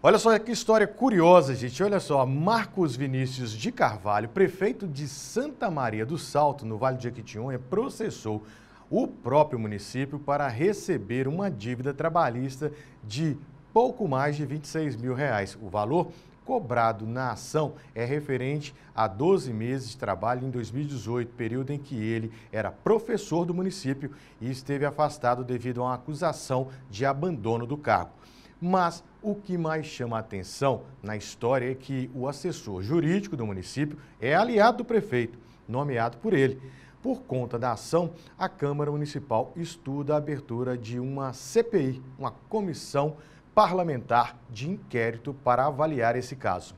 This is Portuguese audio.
Olha só que história curiosa, gente. Olha só, Marcos Vinícius de Carvalho, prefeito de Santa Maria do Salto, no Vale de Jequitinhonha, processou o próprio município para receber uma dívida trabalhista de pouco mais de 26 mil reais. O valor cobrado na ação é referente a 12 meses de trabalho em 2018, período em que ele era professor do município e esteve afastado devido a uma acusação de abandono do cargo. Mas o que mais chama a atenção na história é que o assessor jurídico do município é aliado do prefeito, nomeado por ele. Por conta da ação, a Câmara Municipal estuda a abertura de uma CPI, uma comissão parlamentar de inquérito para avaliar esse caso.